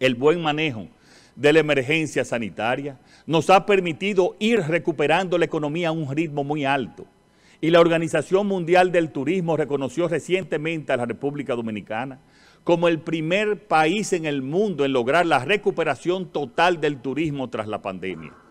el buen manejo de la emergencia sanitaria nos ha permitido ir recuperando la economía a un ritmo muy alto y la Organización Mundial del Turismo reconoció recientemente a la República Dominicana como el primer país en el mundo en lograr la recuperación total del turismo tras la pandemia.